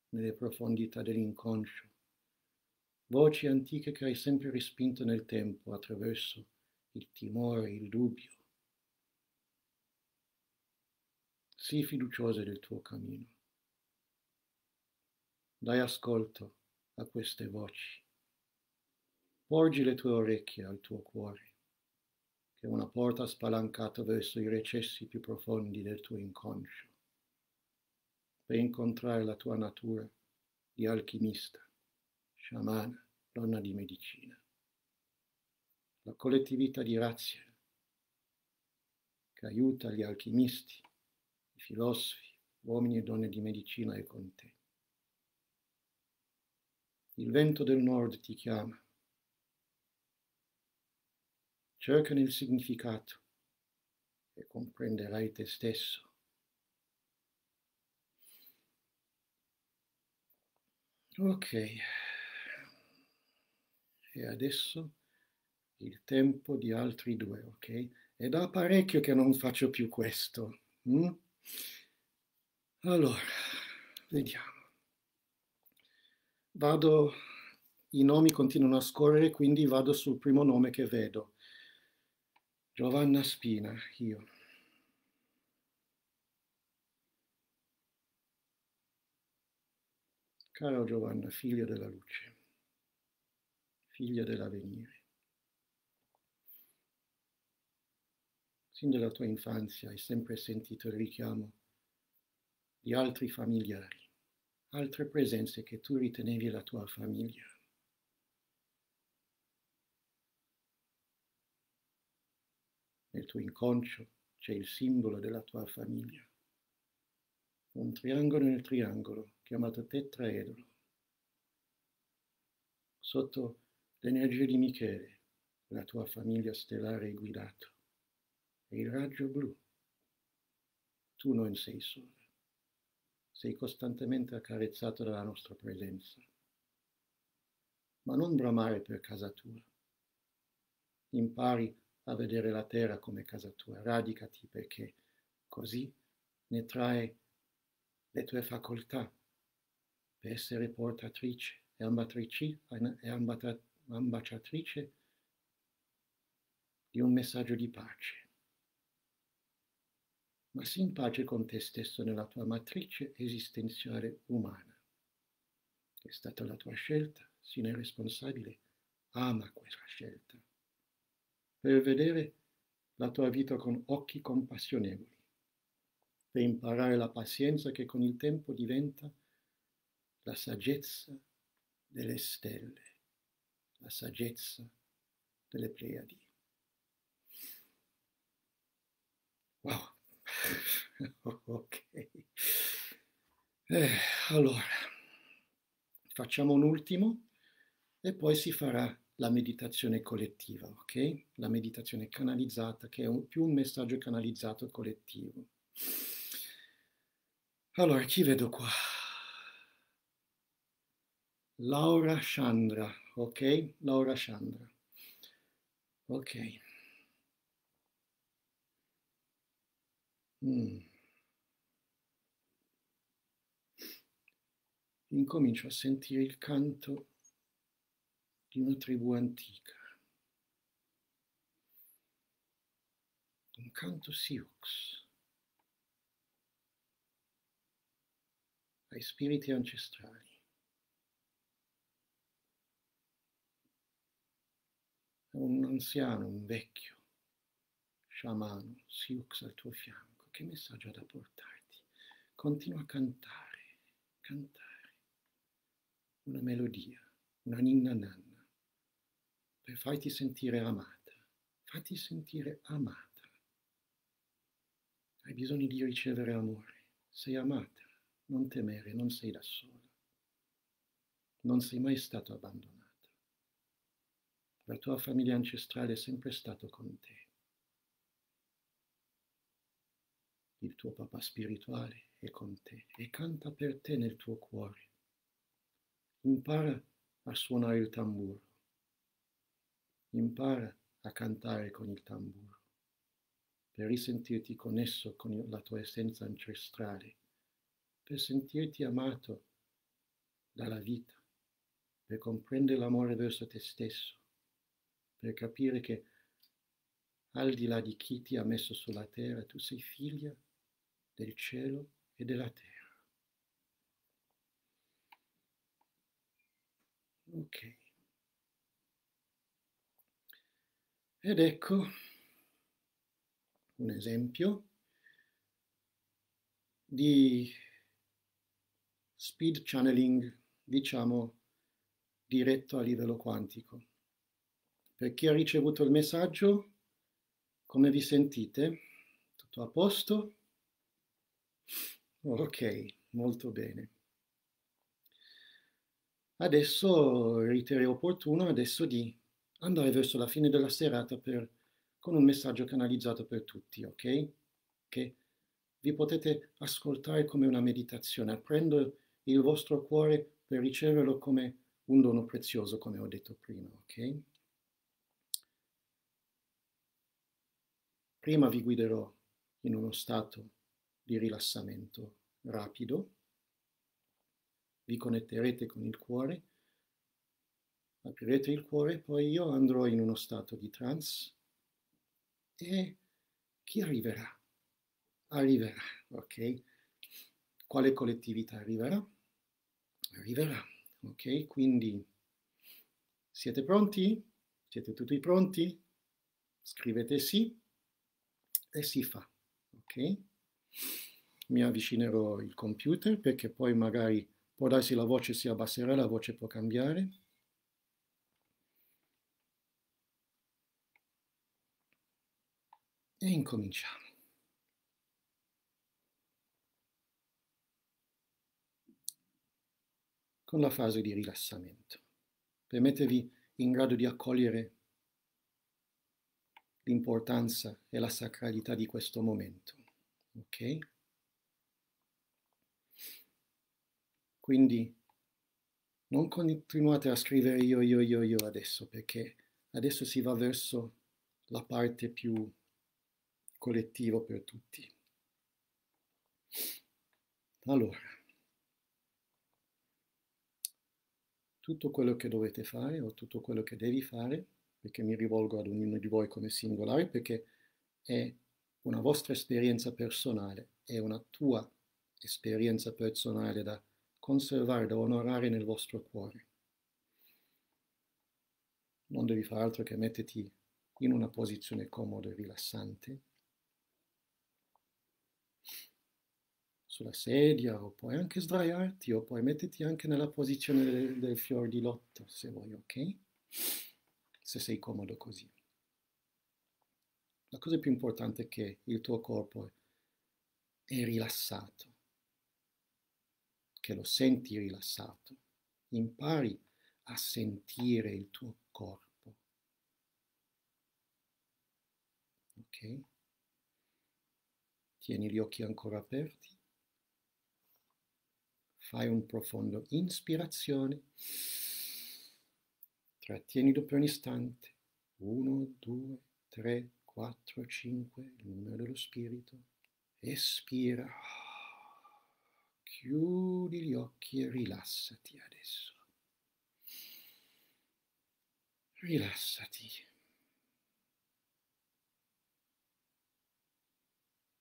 nelle profondità dell'inconscio. Voci antiche che hai sempre rispinto nel tempo attraverso il timore, il dubbio. Sii fiduciosa del tuo cammino. Dai ascolto a queste voci. Porgi le tue orecchie al tuo cuore, che è una porta spalancata verso i recessi più profondi del tuo inconscio, per incontrare la tua natura di alchimista, sciamana, donna di medicina. La collettività di razia che aiuta gli alchimisti, i filosofi, uomini e donne di medicina è con te. Il vento del nord ti chiama. Cerca nel significato e comprenderai te stesso. Ok, e adesso il tempo di altri due, ok? È da parecchio che non faccio più questo. Hm? Allora, vediamo vado, i nomi continuano a scorrere, quindi vado sul primo nome che vedo. Giovanna Spina, io. Caro Giovanna, figlia della luce, figlia dell'avvenire. Sin dalla tua infanzia hai sempre sentito il richiamo di altri familiari altre presenze che tu ritenevi la tua famiglia. Nel tuo inconscio c'è il simbolo della tua famiglia, un triangolo nel triangolo chiamato tetraedro. Sotto l'energia di Michele, la tua famiglia stellare è guidata, e il raggio blu. Tu non sei solo sei costantemente accarezzato dalla nostra presenza. Ma non bramare per casa tua. Impari a vedere la terra come casa tua, radicati perché così ne trae le tue facoltà per essere portatrice e ambasciatrice di un messaggio di pace ma sii in pace con te stesso nella tua matrice esistenziale umana. È stata la tua scelta, sii ne responsabile, ama quella scelta. Per vedere la tua vita con occhi compassionevoli, per imparare la pazienza che con il tempo diventa la saggezza delle stelle, la saggezza delle Pleiadi. Wow! ok. Eh, allora, facciamo un ultimo e poi si farà la meditazione collettiva, ok? La meditazione canalizzata, che è un, più un messaggio canalizzato collettivo. Allora, chi vedo qua? Laura Chandra, ok? Laura Chandra. Ok. Mm. incomincio a sentire il canto di una tribù antica, un canto Sioux, ai spiriti ancestrali. Un anziano, un vecchio sciamano, Sioux al tuo fianco che messaggio ha da portarti? Continua a cantare, cantare una melodia, una ninna nanna, per farti sentire amata, fatti sentire amata. Hai bisogno di ricevere amore, sei amata, non temere, non sei da sola, non sei mai stato abbandonato. La tua famiglia ancestrale è sempre stata con te. il tuo papà spirituale è con te e canta per te nel tuo cuore. Impara a suonare il tamburo. Impara a cantare con il tamburo per risentirti connesso con la tua essenza ancestrale, per sentirti amato dalla vita, per comprendere l'amore verso te stesso, per capire che al di là di chi ti ha messo sulla terra, tu sei figlia del cielo e della terra. Ok. Ed ecco un esempio di speed channeling, diciamo, diretto a livello quantico. Per chi ha ricevuto il messaggio, come vi sentite? Tutto a posto? Ok, molto bene. Adesso riterei opportuno adesso di andare verso la fine della serata per, con un messaggio canalizzato per tutti, ok? Che vi potete ascoltare come una meditazione, aprendo il vostro cuore per riceverlo come un dono prezioso, come ho detto prima, ok? Prima vi guiderò in uno stato di rilassamento rapido, vi connetterete con il cuore, aprirete il cuore, poi io andrò in uno stato di trance e chi arriverà? Arriverà, ok? Quale collettività arriverà? Arriverà, ok? Quindi siete pronti? Siete tutti pronti? Scrivete sì e si fa, ok? mi avvicinerò il computer perché poi magari può darsi la voce si abbasserà, la voce può cambiare. E incominciamo. Con la fase di rilassamento. Permettevi in grado di accogliere l'importanza e la sacralità di questo momento ok? Quindi non continuate a scrivere io, io, io, io adesso, perché adesso si va verso la parte più collettiva per tutti. Allora, tutto quello che dovete fare o tutto quello che devi fare, perché mi rivolgo ad ognuno di voi come singolare, perché è una vostra esperienza personale e una tua esperienza personale da conservare, da onorare nel vostro cuore. Non devi fare altro che metterti in una posizione comoda e rilassante, sulla sedia o puoi anche sdraiarti o puoi metterti anche nella posizione del, del fior di lotto se vuoi, ok? Se sei comodo così. La cosa più importante è che il tuo corpo è rilassato, che lo senti rilassato. Impari a sentire il tuo corpo. Ok? Tieni gli occhi ancora aperti. Fai un profondo inspirazione. trattieni dopo un istante. Uno, due, tre, 4, 5, il numero dello spirito. Espira. Chiudi gli occhi e rilassati adesso. Rilassati.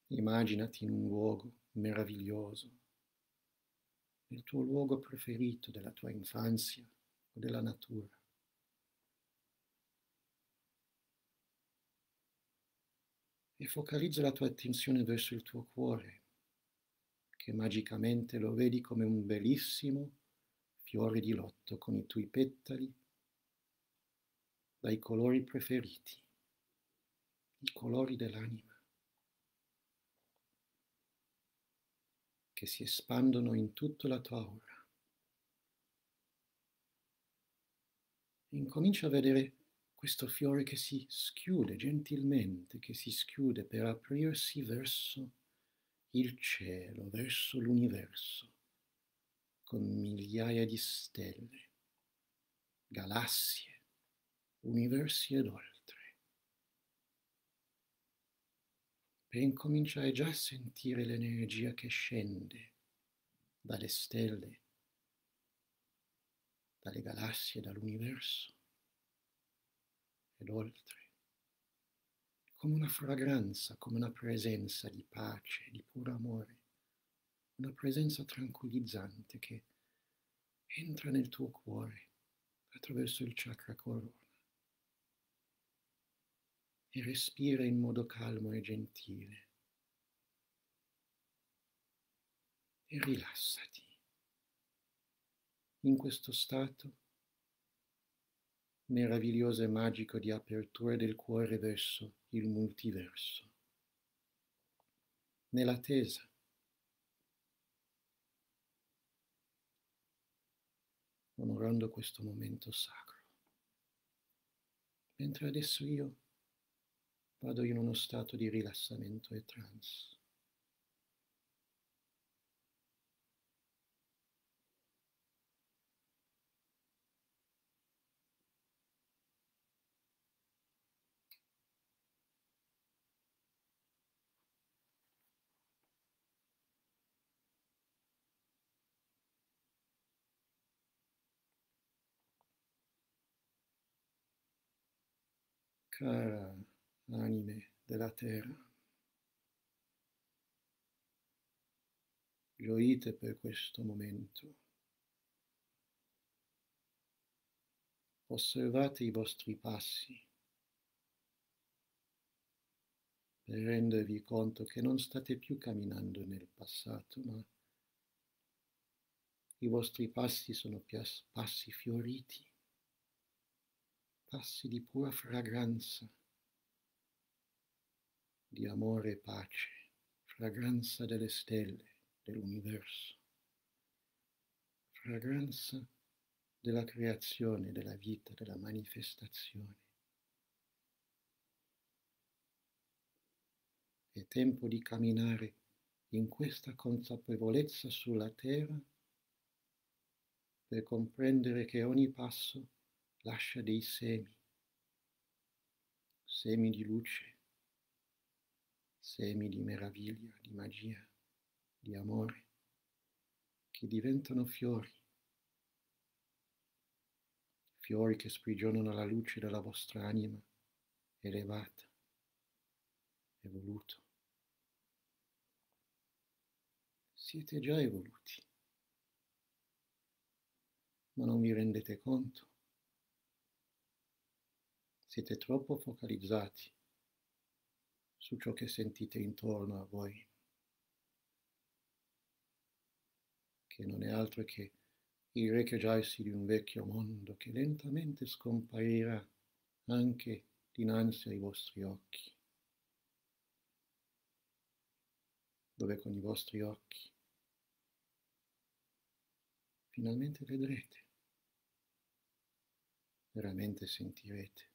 Immaginati in un luogo meraviglioso, nel tuo luogo preferito della tua infanzia o della natura e focalizza la tua attenzione verso il tuo cuore, che magicamente lo vedi come un bellissimo fiore di lotto con i tuoi petali dai colori preferiti, i colori dell'anima, che si espandono in tutta la tua aura. Incomincia a vedere questo fiore che si schiude gentilmente, che si schiude per aprirsi verso il cielo, verso l'universo, con migliaia di stelle, galassie, universi ed oltre. Per incominciare già a sentire l'energia che scende dalle stelle, dalle galassie, dall'universo ed oltre, come una fragranza, come una presenza di pace, di puro amore, una presenza tranquillizzante che entra nel tuo cuore attraverso il chakra corona e respira in modo calmo e gentile. E rilassati. In questo stato meraviglioso e magico di apertura del cuore verso il multiverso. Nell'attesa onorando questo momento sacro. Mentre adesso io vado in uno stato di rilassamento e trance. cara anime della terra. Gioite per questo momento. Osservate i vostri passi per rendervi conto che non state più camminando nel passato, ma i vostri passi sono passi fioriti passi di pura fragranza, di amore e pace, fragranza delle stelle, dell'universo, fragranza della creazione, della vita, della manifestazione. È tempo di camminare in questa consapevolezza sulla terra per comprendere che ogni passo lascia dei semi, semi di luce, semi di meraviglia, di magia, di amore, che diventano fiori, fiori che sprigionano la luce della vostra anima elevata, evoluto. Siete già evoluti, ma non vi rendete conto siete troppo focalizzati su ciò che sentite intorno a voi, che non è altro che il rechegiarsi di un vecchio mondo che lentamente scomparirà anche dinanzi ai vostri occhi, dove con i vostri occhi finalmente vedrete, veramente sentirete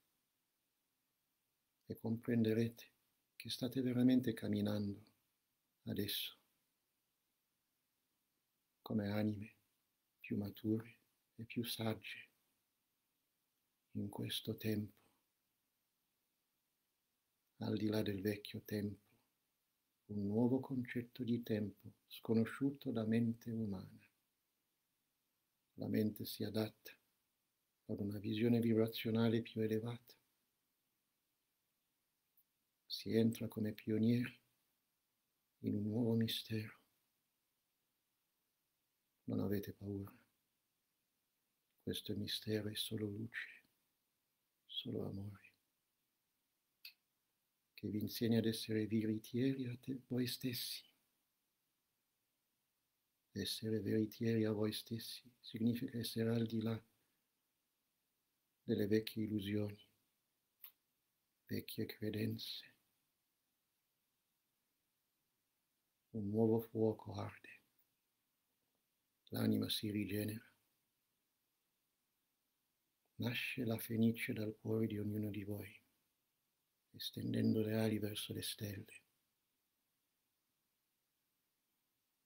e comprenderete che state veramente camminando adesso come anime più mature e più sagge in questo tempo, al di là del vecchio tempo, un nuovo concetto di tempo sconosciuto da mente umana. La mente si adatta ad una visione vibrazionale più elevata si entra come pionieri in un nuovo mistero. Non avete paura. Questo mistero è solo luce, solo amore, che vi insegna ad essere veritieri a te, voi stessi. Essere veritieri a voi stessi significa essere al di là delle vecchie illusioni, vecchie credenze, un nuovo fuoco arde, l'anima si rigenera, nasce la fenice dal cuore di ognuno di voi, estendendo le ali verso le stelle.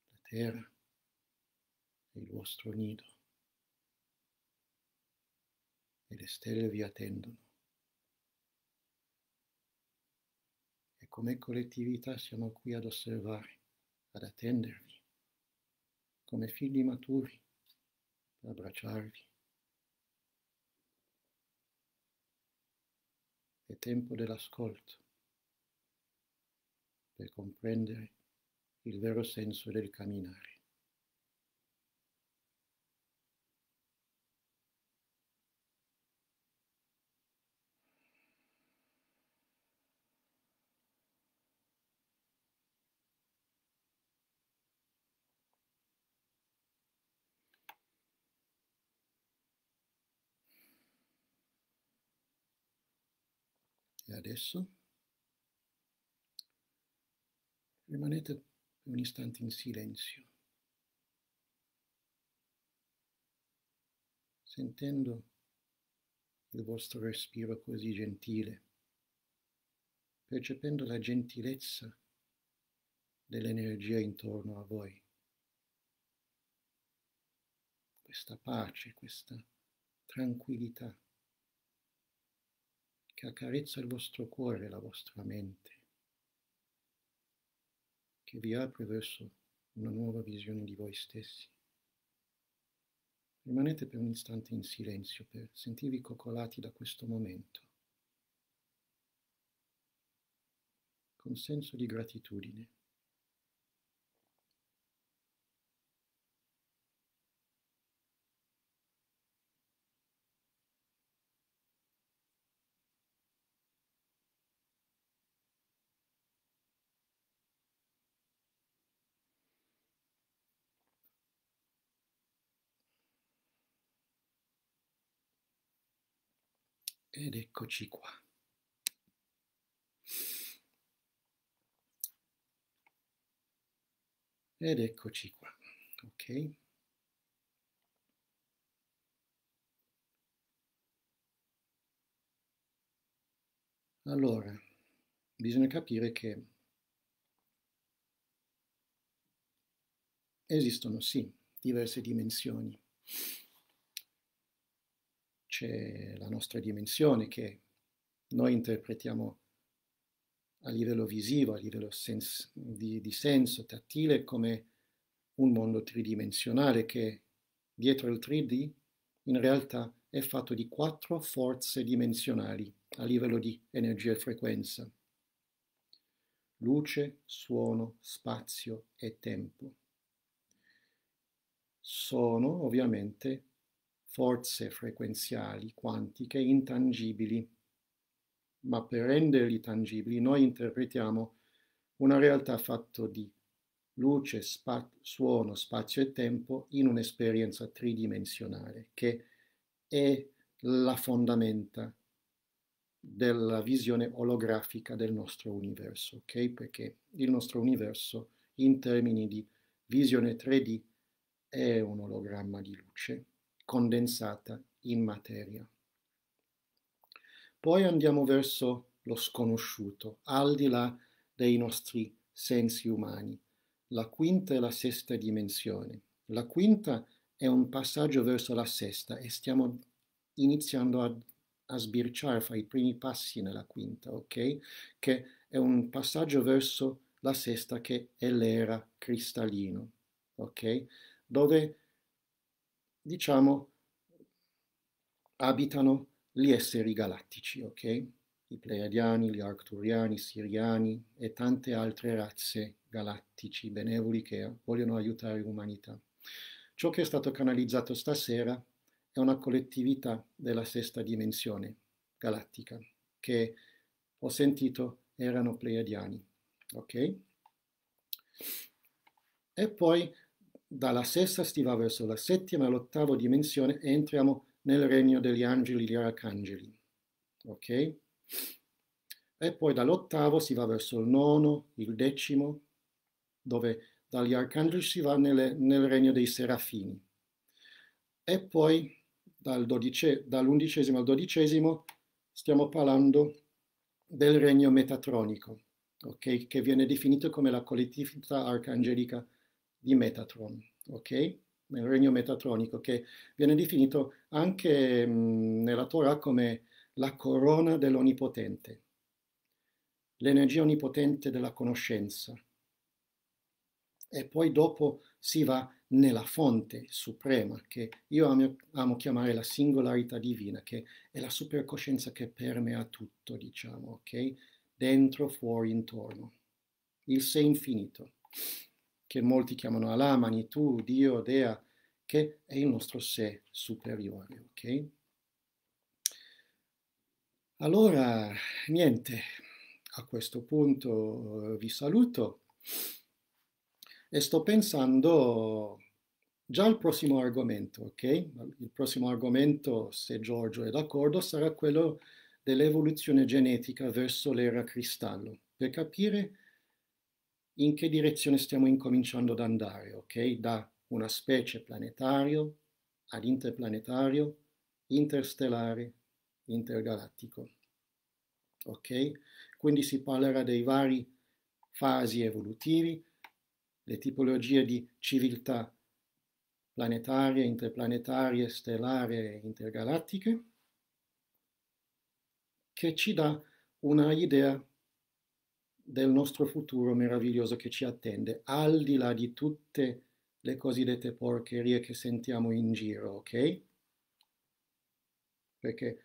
La terra è il vostro nido e le stelle vi attendono. E come collettività siamo qui ad osservare ad attendervi come figli maturi ad abbracciarvi. È tempo dell'ascolto per comprendere il vero senso del camminare. E adesso rimanete un istante in silenzio, sentendo il vostro respiro così gentile, percependo la gentilezza dell'energia intorno a voi, questa pace, questa tranquillità che accarezza il vostro cuore, la vostra mente, che vi apre verso una nuova visione di voi stessi. Rimanete per un istante in silenzio per sentirvi coccolati da questo momento, con senso di gratitudine. ed eccoci qua. Ed eccoci qua, ok? Allora, bisogna capire che esistono sì diverse dimensioni conosce la nostra dimensione che noi interpretiamo a livello visivo, a livello sens- di, di senso tattile come un mondo tridimensionale che dietro il 3D in realtà è fatto di quattro forze dimensionali a livello di energia e frequenza. Luce, suono, spazio e tempo. Sono ovviamente forze frequenziali quantiche intangibili. Ma per renderli tangibili noi interpretiamo una realtà fatta di luce, spa- suono, spazio e tempo in un'esperienza tridimensionale che è la fondamenta della visione olografica del nostro universo, ok? Perché il nostro universo in termini di visione 3D è un ologramma di luce condensata in materia. Poi andiamo verso lo sconosciuto, al di là dei nostri sensi umani, la quinta e la sesta dimensione. La quinta è un passaggio verso la sesta e stiamo iniziando a, a sbirciare, fare i primi passi nella quinta, ok? Che è un passaggio verso la sesta che è l'era cristallino, ok? Dove diciamo, abitano gli esseri galattici, ok? I Pleiadiani, gli Arcturiani, i Siriani e tante altre razze galattici benevoli che vogliono aiutare l'umanità. Ciò che è stato canalizzato stasera è una collettività della sesta dimensione galattica che ho sentito erano Pleiadiani, ok? E poi dalla sesta stiva verso la settima e l'ottava dimensione entriamo nel regno degli angeli e degli arcangeli. Ok? E poi dall'ottavo si va verso il nono, il decimo, dove dagli arcangeli si va nelle, nel regno dei serafini. E poi dal dodice, dall'undicesimo al dodicesimo stiamo parlando del regno metatronico, okay? che viene definito come la collettività arcangelica di Metatron, ok? Nel regno metatronico, che viene definito anche mh, mm, nella Torah come la corona dell'onnipotente, l'energia onnipotente della conoscenza. E poi dopo si va nella fonte suprema, che io amo, amo, chiamare la singolarità divina, che è la supercoscienza che permea tutto, diciamo, ok? Dentro, fuori, intorno. Il sé infinito che molti chiamano Allah, Manitu, Dio, Dea, che è il nostro sé superiore, ok? Allora, niente, a questo punto eh, vi saluto e sto pensando già al prossimo argomento, ok? Il prossimo argomento, se Giorgio è d'accordo, sarà quello dell'evoluzione genetica verso l'era cristallo, per capire in che direzione stiamo incominciando ad andare, ok? Da una specie planetario ad interplanetario, interstellare, intergalattico. Ok? Quindi si parlerà dei vari fasi evolutivi, le tipologie di civiltà planetarie, interplanetarie, stellare e intergalattiche, che ci dà una idea del nostro futuro meraviglioso che ci attende, al di là di tutte le cosiddette porcherie che sentiamo in giro, ok? Perché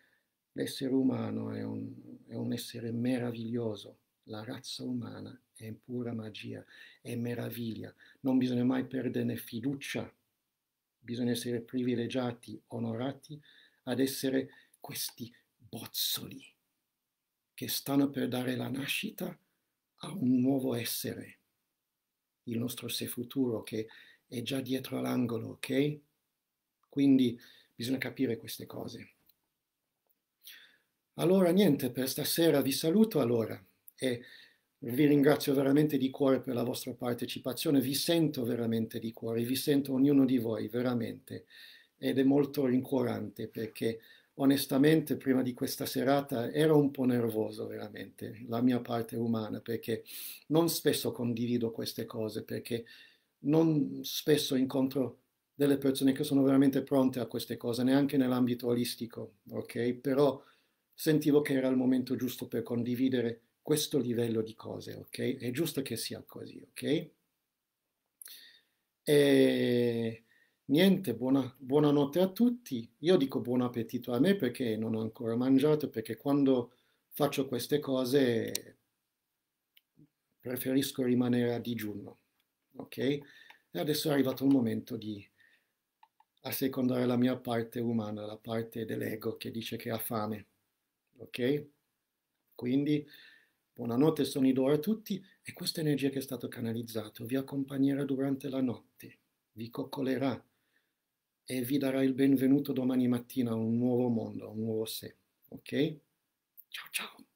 l'essere umano è un, è un essere meraviglioso, la razza umana è pura magia, è meraviglia, non bisogna mai perdere fiducia, bisogna essere privilegiati, onorati ad essere questi bozzoli che stanno per dare la nascita a un nuovo essere, il nostro sé futuro che è già dietro l'angolo, ok? Quindi bisogna capire queste cose. Allora niente, per stasera vi saluto allora e vi ringrazio veramente di cuore per la vostra partecipazione, vi sento veramente di cuore, vi sento ognuno di voi veramente ed è molto rincuorante perché onestamente prima di questa serata ero un po' nervoso veramente, la mia parte umana, perché non spesso condivido queste cose, perché non spesso incontro delle persone che sono veramente pronte a queste cose, neanche nell'ambito olistico, ok? Però sentivo che era il momento giusto per condividere questo livello di cose, ok? È giusto che sia così, ok? E Niente, buona, buonanotte a tutti. Io dico buon appetito a me perché non ho ancora mangiato, perché quando faccio queste cose preferisco rimanere a digiuno. Ok? E adesso è arrivato il momento di assecondare la mia parte umana, la parte dell'ego che dice che ha fame. Ok? Quindi buonanotte, sono Idoro a tutti e questa energia che è stata canalizzata vi accompagnerà durante la notte, vi coccolerà e vi darà il benvenuto domani mattina a un nuovo mondo, a un nuovo sé. Ok? Ciao ciao!